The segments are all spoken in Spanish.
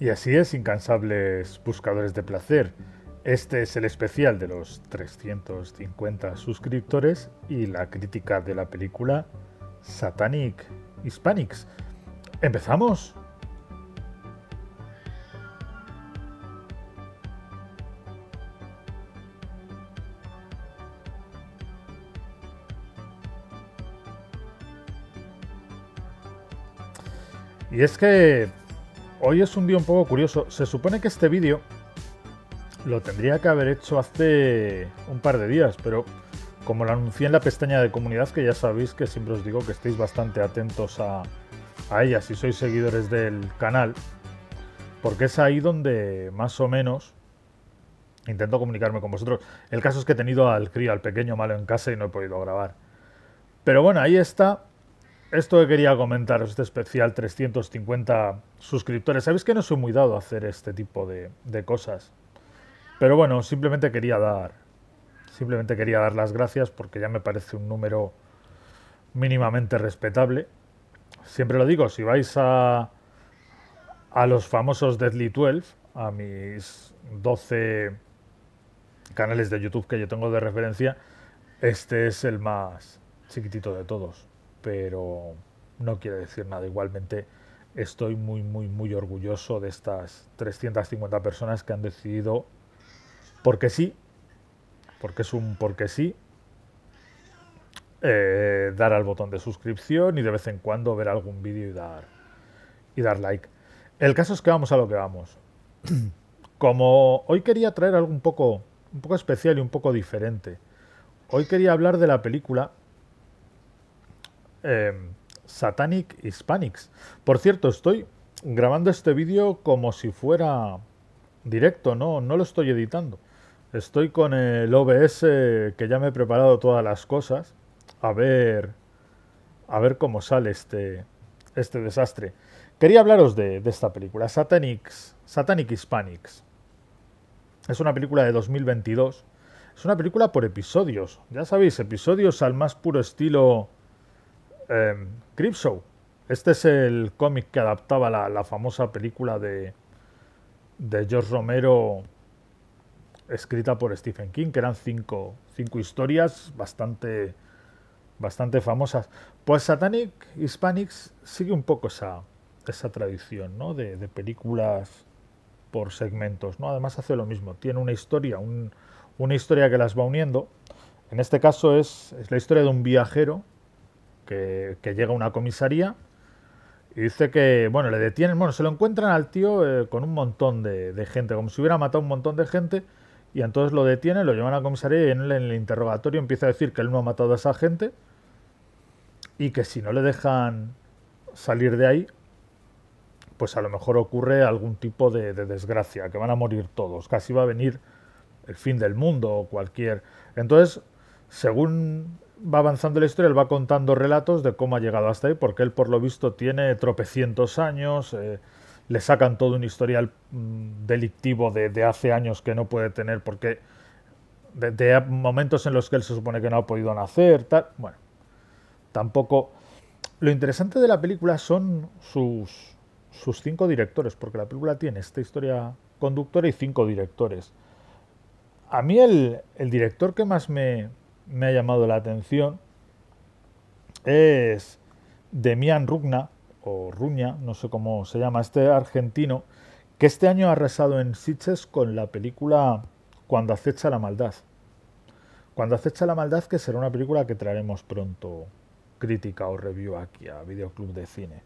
Y así es, incansables buscadores de placer. Este es el especial de los 350 suscriptores y la crítica de la película Satanic Hispanics. ¡Empezamos! Y es que hoy es un día un poco curioso. Se supone que este vídeo lo tendría que haber hecho hace un par de días, pero como lo anuncié en la pestaña de comunidad, que ya sabéis que siempre os digo que estéis bastante atentos a, a ella si sois seguidores del canal, porque es ahí donde más o menos intento comunicarme con vosotros. El caso es que he tenido al crío, al pequeño malo en casa y no he podido grabar. Pero bueno, ahí está. Esto que quería comentaros, este especial 350 suscriptores. Sabéis que no soy muy dado a hacer este tipo de, de cosas. Pero bueno, simplemente quería dar. Simplemente quería dar las gracias porque ya me parece un número mínimamente respetable. Siempre lo digo, si vais a, a los famosos Deadly 12, a mis 12 canales de YouTube que yo tengo de referencia, este es el más chiquitito de todos pero no quiere decir nada. Igualmente estoy muy, muy, muy orgulloso de estas 350 personas que han decidido, porque sí, porque es un porque sí, eh, dar al botón de suscripción y de vez en cuando ver algún vídeo y dar, y dar like. El caso es que vamos a lo que vamos. Como hoy quería traer algo un poco, un poco especial y un poco diferente, hoy quería hablar de la película Em, Satanic Hispanics. Por cierto, estoy grabando este vídeo como si fuera directo, no, no lo estoy editando. Estoy con el OBS que ya me he preparado todas las cosas. A ver, a ver cómo sale este, este desastre. Quería hablaros de, esta película, Satanic Hispanics. Es una película de 2022. Es una película por episodios. Ya sabéis, episodios al más puro estilo eh, em, Creepshow. Este es el cómic que adaptaba la, famosa película de, de George Romero escrita por Stephen King, que eran cinco, historias bastante, bastante famosas. Pues Satanic Hispanics sigue un poco esa, esa tradición de, películas por segmentos. ¿no? Además hace lo mismo, tiene una historia, una historia que las va uniendo. En este caso es la historia de un viajero que, llega una comisaría y dice que, bueno, le detienen, bueno, se lo encuentran al tío eh, con un montón de, gente, como si hubiera matado un montón de gente, y entonces lo detienen, lo llevan a la comisaría y en el, interrogatorio empieza a decir que él no ha matado a esa gente y que si no le dejan salir de ahí, pues a lo mejor ocurre algún tipo de, de, desgracia, que van a morir todos, casi va a venir el fin del mundo o cualquier. Entonces según va avanzando la historia, él va contando relatos de cómo ha llegado hasta ahí, porque él por lo visto tiene tropecientos años, eh, le sacan todo un historial mm, delictivo de, hace años que no puede tener, porque de, momentos en los que él se supone que no ha podido nacer, tal, bueno, tampoco... Lo interesante de la película son sus, sus cinco directores, porque la película tiene esta historia conductora y cinco directores. A mí el director que más me, me ha llamado la atención es Demian Rugna, o Ruña, no sé cómo se llama, este argentino, que este año ha arrasado en Sitges con la película Cuando acecha la maldad. Cuando acecha la maldad, que será una película que traeremos pronto crítica o review aquí a Videoclub de Cine.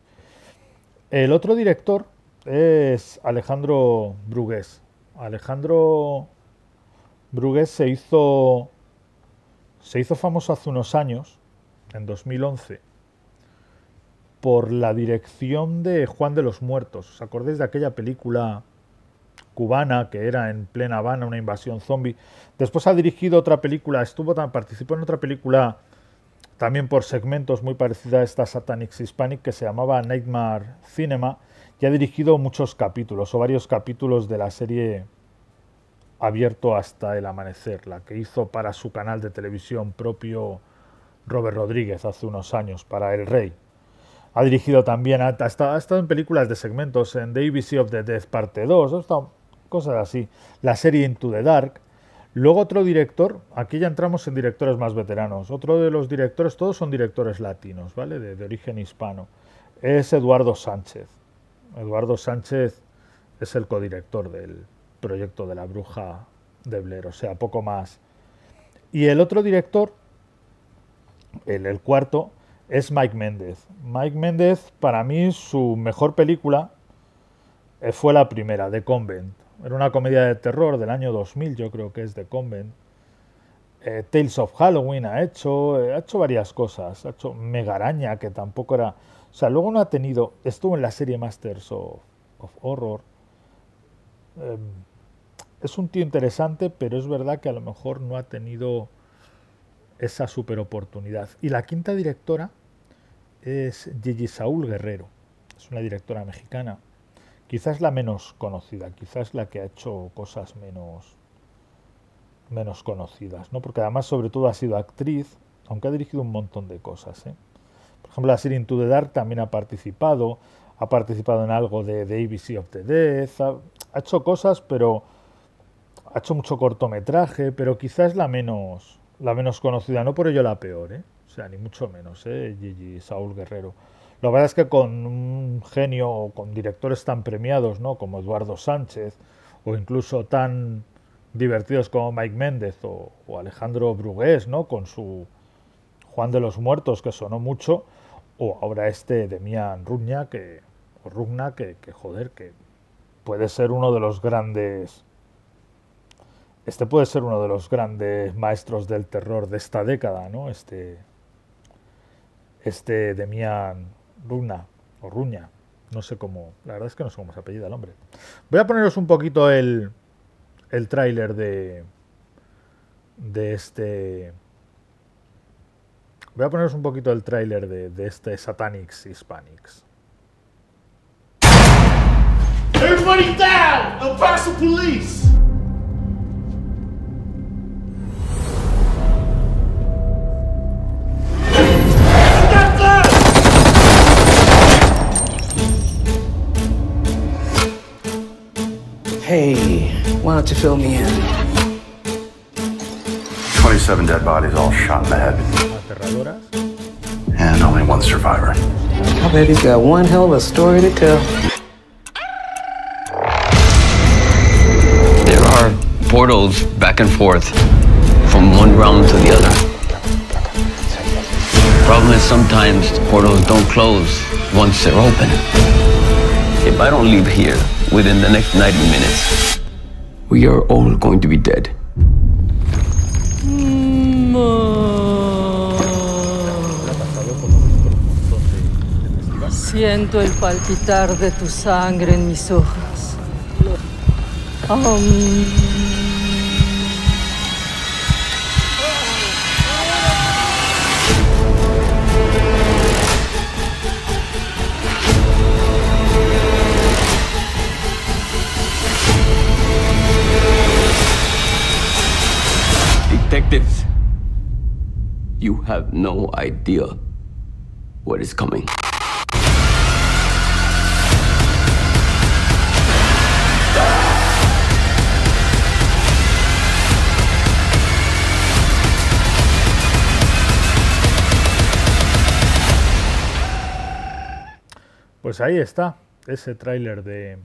El otro director es Alejandro Brugués. Alejandro Brugués se hizo se hizo famoso hace unos años, en 2011, por la dirección de Juan de los Muertos. ¿Os acordáis de aquella película cubana que era en plena Habana, una invasión zombie? Después ha dirigido otra película, estuvo participó en otra película también por segmentos muy parecida a esta Satanic Hispanic que se llamaba Nightmare Cinema y ha dirigido muchos capítulos o varios capítulos de la serie abierto hasta el amanecer, la que hizo para su canal de televisión propio Robert Rodríguez hace unos años, para El Rey. Ha dirigido también, ha, estado en películas de segmentos, en The ABC of the Death Parte 2, cosas así, la serie Into the Dark. Luego otro director, aquí ya entramos en directores más veteranos, otro de los directores, todos son directores latinos, ¿vale? de origen hispano, es Eduardo Sánchez. Eduardo Sánchez es el codirector del, proyecto de la bruja de Blair, o sea, poco más. Y el otro director, el, cuarto, es Mike Méndez. Mike Méndez, para mí, su mejor película eh, fue la primera, The Convent. Era una comedia de terror del año 2000, yo creo que es The Convent. Eh, Tales of Halloween ha hecho, eh, ha hecho varias cosas. Ha hecho Megaraña, que tampoco era... O sea, luego no ha tenido... Estuvo en la serie Masters of, Horror. Em, es un tío interesante, pero es verdad que a lo mejor no ha tenido esa super oportunidad. Y la quinta directora es Gigi Saúl Guerrero, es una directora mexicana, quizás la menos conocida, quizás la que ha hecho cosas menos, menos conocidas, ¿no? porque además sobre todo ha sido actriz, aunque ha dirigido un montón de cosas. ¿eh? Por ejemplo, la serie Into the Dark también ha participado, ha participado en algo de, The ABC of the Death, ha hecho cosas, pero ha hecho mucho cortometraje, pero quizás la menos, la menos conocida, no por ello la peor, ¿eh? o sea, ni mucho menos, ¿eh? y Saúl Guerrero. La verdad es que con un genio o con directores tan premiados ¿no? como Eduardo Sánchez o incluso tan divertidos como Mike Méndez o, Alejandro Brugués, ¿no? con su Juan de los Muertos que sonó mucho, o ahora este de Mian Rugna, que, que, que joder, que puede ser uno de los grandes este puede ser uno de los grandes maestros del terror de esta década, ¿no? Este, este Demian Runa o Ruña, no sé cómo, la verdad es que no sé cómo se apellida el hombre. Voy a poneros un poquito el, el tráiler de, de este... Voy a poneros un poquito el tráiler de, este Satanics Hispanics. Everybody down! El Police! to fill me in. 27 dead bodies all shot in the head. And only one survivor. I bet he's got one hell of a story to tell. There are portals back and forth from one realm to the other. Problem is sometimes the portals don't close once they're open. If I don't leave here within the next 90 minutes, we are all going to be dead. Mm, Siento el palpitar de tu sangre en mis ojos. like this. You have no idea what is coming. Pues ahí está, ese tráiler de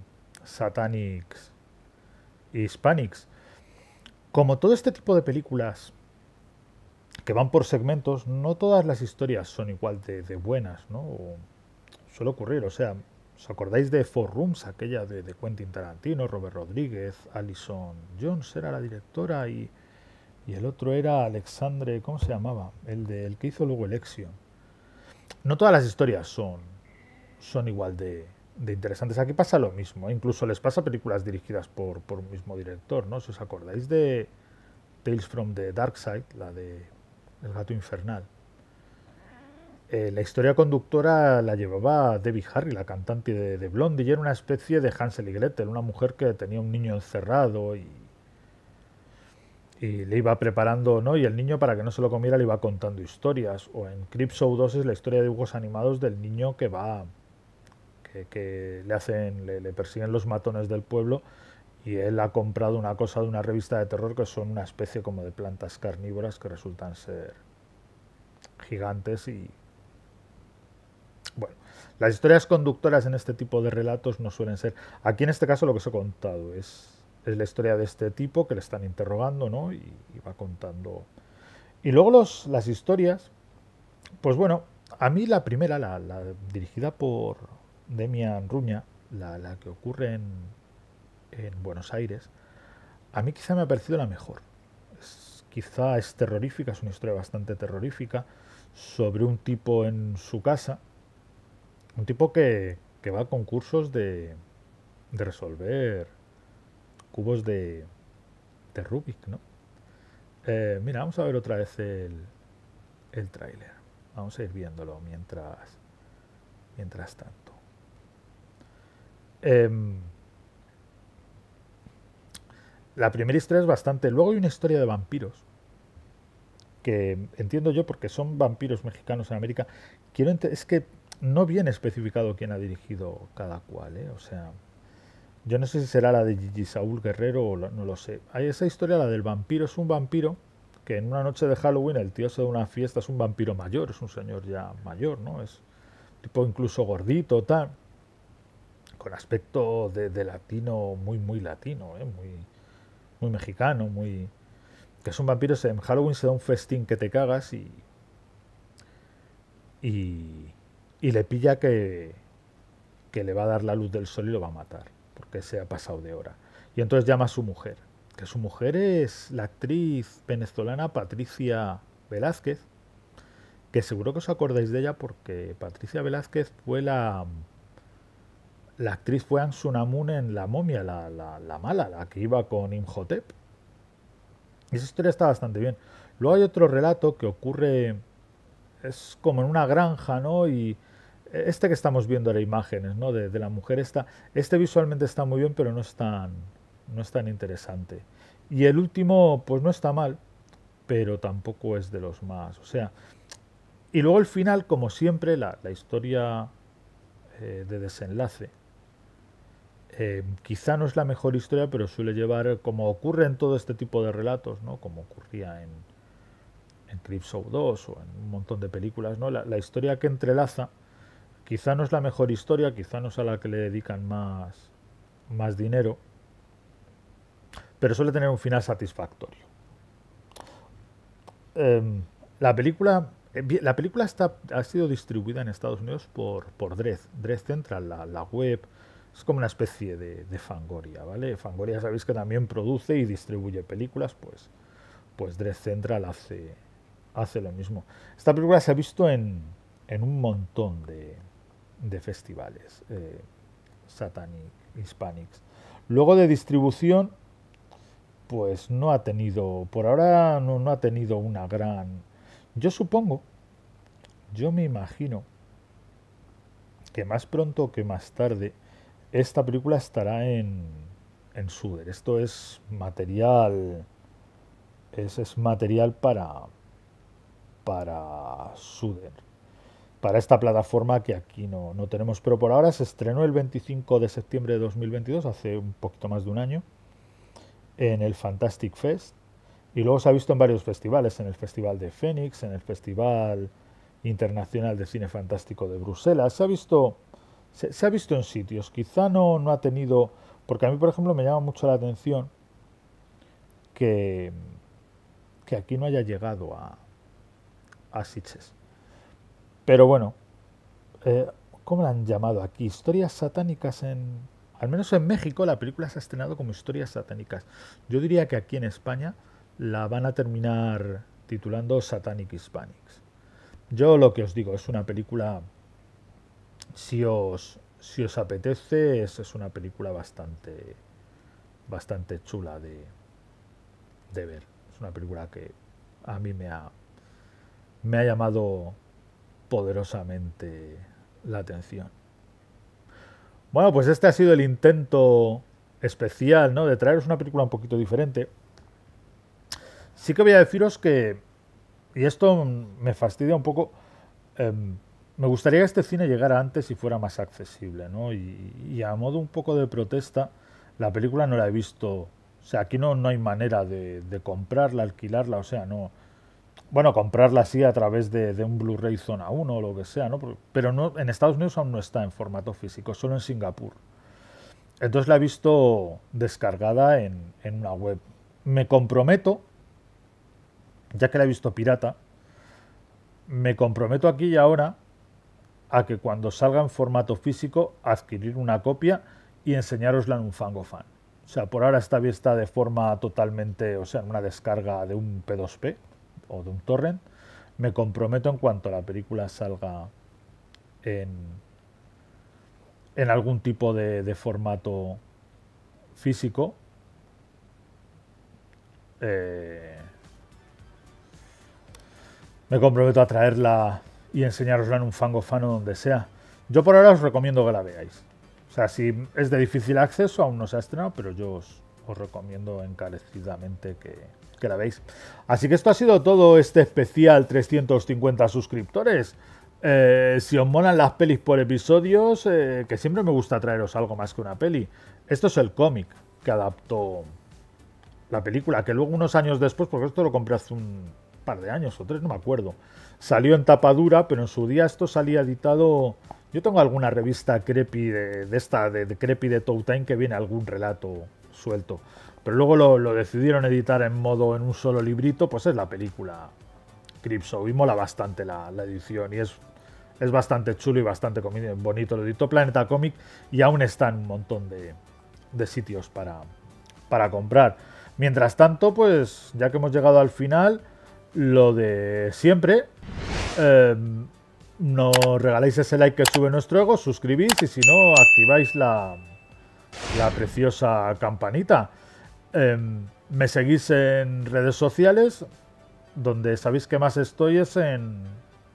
Satanics Hispanics. Como todo este tipo de películas que van por segmentos, no todas las historias son igual de, buenas, ¿no? suele ocurrir, o sea, ¿os acordáis de Four Rooms, aquella de, Quentin Tarantino, Robert Rodríguez, Alison Jones era la directora y, el otro era Alexandre, ¿cómo se llamaba? El, del que hizo luego Election. No todas las historias son, son igual de, de interesantes. Aquí pasa lo mismo, ¿eh? incluso les pasa películas dirigidas por, un mismo director, ¿no? Si os acordáis de Tales from the Dark Side, la de El gato infernal. Eh, la historia conductora la llevaba Debbie Harry, la cantante de, Blondie, y era una especie de Hansel y Gretel, una mujer que tenía un niño encerrado y, y le iba preparando, ¿no? Y el niño, para que no se lo comiera, le iba contando historias. O en Creep 2 es la historia de dibujos animados del niño que va que, le hacen, le, persiguen los matones del pueblo y él ha comprado una cosa de una revista de terror que son una especie como de plantas carnívoras que resultan ser gigantes y bueno, las historias conductoras en este tipo de relatos no suelen ser. Aquí en este caso lo que os he contado es, es la historia de este tipo que le están interrogando, ¿no? Y, va contando. Y luego las historias, pues bueno, a mí la primera, la dirigida por Demian Ruña, la, la que ocurre en, en, Buenos Aires, a mí quizá me ha parecido la mejor. quizá es terrorífica, es una historia bastante terrorífica, sobre un tipo en su casa, un tipo que, va a concursos de, de resolver cubos de, de Rubik, ¿no? Eh, mira, vamos a ver otra vez el, el tráiler. Vamos a ir viéndolo mientras, mientras tanto. Em, la primera historia es bastante. Luego hay una historia de vampiros. Que entiendo yo porque son vampiros mexicanos en América. Quiero es que no viene especificado quién ha dirigido cada cual. ¿eh? O sea, yo no sé si será la de Gigi Saúl Guerrero o no lo sé. Hay esa historia, la del vampiro. Es un vampiro que en una noche de Halloween el tío se da una fiesta. Es un vampiro mayor, es un señor ya mayor, ¿no? Es tipo incluso gordito, tal con aspecto de, latino, muy, muy latino, ¿eh? muy, muy mexicano, muy... Que es un vampiro... en Halloween se da un festín que te cagas y... Y, y le pilla que, que le va a dar la luz del sol y lo va a matar, porque se ha pasado de hora. Y entonces llama a su mujer, que su mujer es la actriz venezolana Patricia Velázquez, que seguro que os acordáis de ella porque Patricia Velázquez fue la, la actriz fue Ansunamun en La momia, la, mala, la que iba con Imhotep. Y esa historia está bastante bien. Luego hay otro relato que ocurre, es como en una granja, ¿no? Y este que estamos viendo ahora imágenes, ¿no? De, la mujer esta, este visualmente está muy bien, pero no es tan, no es tan interesante. Y el último, pues no está mal, pero tampoco es de los más, o sea... Y luego el final, como siempre, la, historia eh, de desenlace eh, quizá no es la mejor historia, pero suele llevar, como ocurre en todo este tipo de relatos, ¿no? como ocurría en, en 2 o en un montón de películas, ¿no? La, historia que entrelaza quizá no es la mejor historia, quizá no es a la que le dedican más, más dinero, pero suele tener un final satisfactorio. Em, la película eh, la película está, ha sido distribuida en Estados Unidos por, por Central, la, la web, es como una especie de, Fangoria, ¿vale? Fangoria sabéis que también produce y distribuye películas, pues, pues Dread Central hace, hace lo mismo. Esta película se ha visto en, en un montón de, de festivales, eh, Satanic, Hispanics. Luego de distribución, pues no ha tenido, por ahora no, no ha tenido una gran... Yo supongo, yo me imagino que más pronto que más tarde esta película estará en, en Suder. Esto es material. Es, es material para. para Suder. Para esta plataforma que aquí no, no tenemos. Pero por ahora se estrenó el 25 de septiembre de 2022, hace un poquito más de un año, en el Fantastic Fest. Y luego se ha visto en varios festivales, en el Festival de Fénix, en el Festival Internacional de Cine Fantástico de Bruselas. Se ha visto se, ha visto en sitios, quizá no, no ha tenido, porque a mí, por ejemplo, me llama mucho la atención que, que aquí no haya llegado a, a Pero bueno, eh, ¿cómo la han llamado aquí? Historias satánicas en... Al menos en México la película se ha estrenado como historias satánicas. Yo diría que aquí en España la van a terminar titulando Satanic Hispanics. Yo lo que os digo, es una película si os, si os apetece, es, una película bastante, bastante chula de, de ver. Es una película que a mí me ha, me ha llamado poderosamente la atención. Bueno, pues este ha sido el intento especial, ¿no? De traeros una película un poquito diferente. Sí que voy a deciros que, y esto me fastidia un poco, em, me gustaría que este cine llegara antes y fuera más accesible, ¿no? Y, a modo un poco de protesta, la película no la he visto, o sea, aquí no, no hay manera de, comprarla, alquilarla, o sea, no... Bueno, comprarla así a través de, un Blu-ray Zona 1 o lo que sea, ¿no? Pero no, en Estados Unidos aún no está en formato físico, solo en Singapur. Entonces la he visto descargada en una web. Me comprometo, ya que la he visto pirata, me comprometo aquí y ahora a que cuando salga en formato físico adquirir una copia y enseñárosla en un FangoFan. O sea, por ahora está vista de forma totalmente, o sea, en una descarga de un P2P o de un torrent. Me comprometo en cuanto la película salga en, algún tipo de, formato físico. Eh, me comprometo a traerla y enseñarosla en un fangofano donde sea. Yo por ahora os recomiendo que la veáis. O sea, si es de difícil acceso, aún no se ha estrenado, pero yo os, recomiendo encarecidamente que, la veáis. Así que esto ha sido todo este especial 350 suscriptores. Eh, si os molan las pelis por episodios, eh, que siempre me gusta traeros algo más que una peli. Esto es el cómic que adaptó la película, que luego unos años después, porque esto lo compré hace un, par de años o tres, no me acuerdo. Salió en tapadura, pero en su día esto salía editado. Yo tengo alguna revista creepy de, de esta, de, de, creepy de Toutain... que viene algún relato suelto. Pero luego lo, decidieron editar en modo en un solo librito, pues es la película Cripso. Y mola bastante la, edición y es es bastante chulo y bastante bonito. Lo editó Planeta Comic y aún está en un montón de, de sitios para, para, comprar. Mientras tanto, pues ya que hemos llegado al final, lo de siempre. no em, nos regaláis ese like que sube nuestro ego, suscribís y si no, activáis la, preciosa campanita. Em, me seguís en redes sociales, donde sabéis que más estoy es en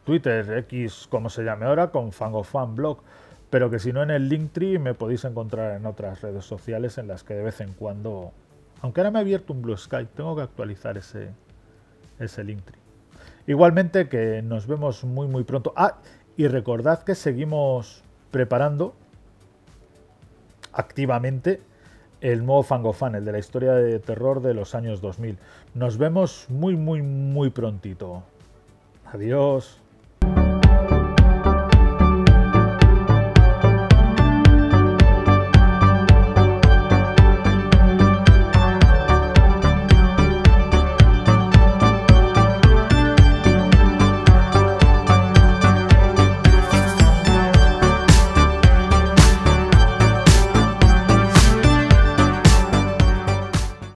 Twitter, X, como se llame ahora, con FangoFanBlog. Pero que si no en el Linktree me podéis encontrar en otras redes sociales en las que de vez en cuando... Aunque ahora me ha abierto un Blue Sky, tengo que actualizar ese, es el Linktree. Igualmente que nos vemos muy muy pronto. Ah, y recordad que seguimos preparando activamente el nuevo Fangofan, el de la historia de terror de los años 2000. Nos vemos muy muy muy prontito. Adiós.